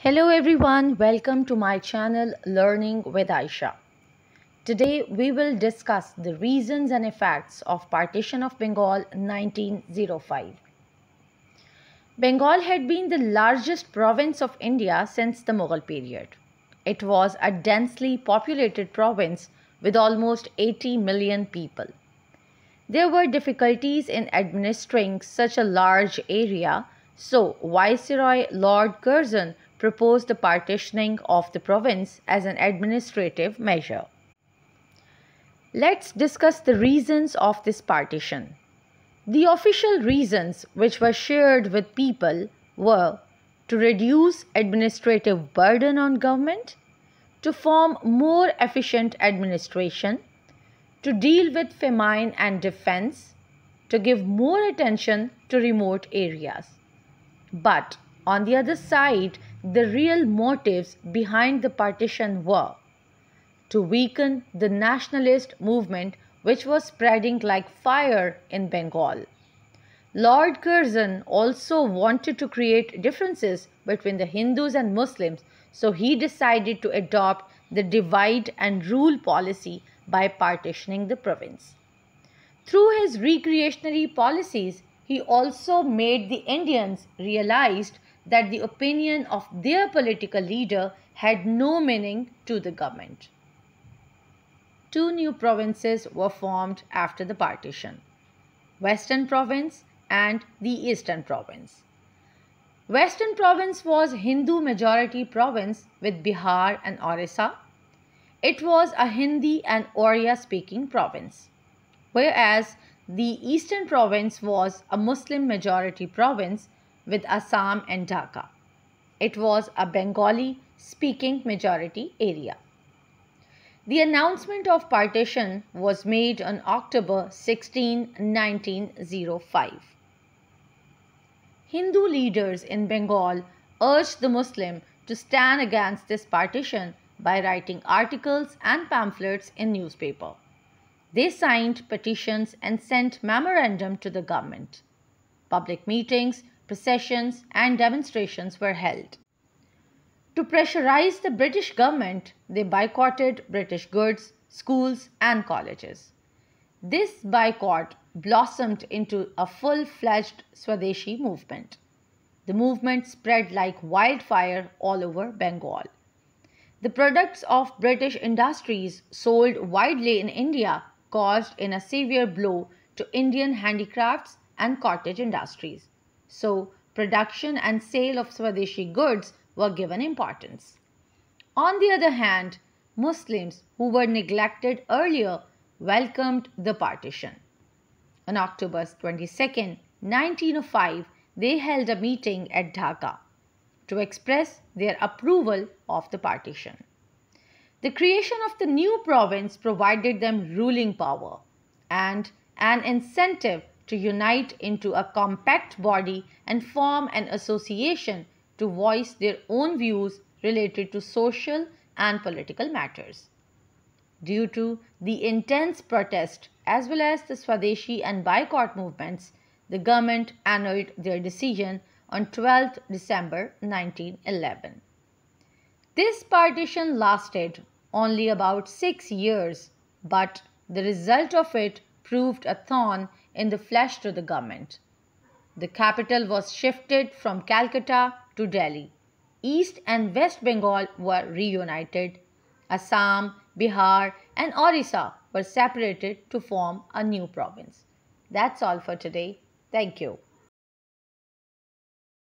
Hello everyone, welcome to my channel Learning with Aisha. Today we will discuss the reasons and effects of partition of Bengal 1905. Bengal had been the largest province of India since the Mughal period. It was a densely populated province with almost 80 million people. There were difficulties in administering such a large area, so Viceroy Lord Curzon proposed the partitioning of the province as an administrative measure. Let's discuss the reasons of this partition. The official reasons which were shared with people were to reduce administrative burden on government, to form more efficient administration, to deal with famine and defense, to give more attention to remote areas. But on the other side, the real motives behind the partition were to weaken the nationalist movement which was spreading like fire in Bengal. Lord Curzon also wanted to create differences between the Hindus and Muslims, so he decided to adopt the divide and rule policy by partitioning the province. Through his recreationary policies, he also made the Indians realized that the opinion of their political leader had no meaning to the government. Two new provinces were formed after the partition, Western Province and the Eastern Province. Western Province was Hindu majority province with Bihar and Orissa. It was a Hindi and Oriya speaking province, whereas the Eastern Province was a Muslim majority province with Assam and Dhaka. It was a Bengali speaking majority area. The announcement of partition was made on October 16, 1905. Hindu leaders in Bengal urged the Muslim to stand against this partition by writing articles and pamphlets in newspaper. They signed petitions and sent memorandum to the government. Public meetings processions and demonstrations were held. To pressurize the British government, they boycotted British goods, schools and colleges. This boycott blossomed into a full-fledged Swadeshi movement. The movement spread like wildfire all over Bengal. The products of British industries sold widely in India caused in a severe blow to Indian handicrafts and cottage industries. So, production and sale of Swadeshi goods were given importance. On the other hand, Muslims who were neglected earlier welcomed the partition. On October 22, 1905, they held a meeting at Dhaka to express their approval of the partition. The creation of the new province provided them ruling power and an incentive to unite into a compact body and form an association to voice their own views related to social and political matters. Due to the intense protest as well as the Swadeshi and boycott movements, the government annulled their decision on 12 December 1911. This partition lasted only about six years, but the result of it proved a thorn in the flesh to the government. The capital was shifted from Calcutta to Delhi. East and West Bengal were reunited. Assam, Bihar and Orissa were separated to form a new province. That's all for today. Thank you.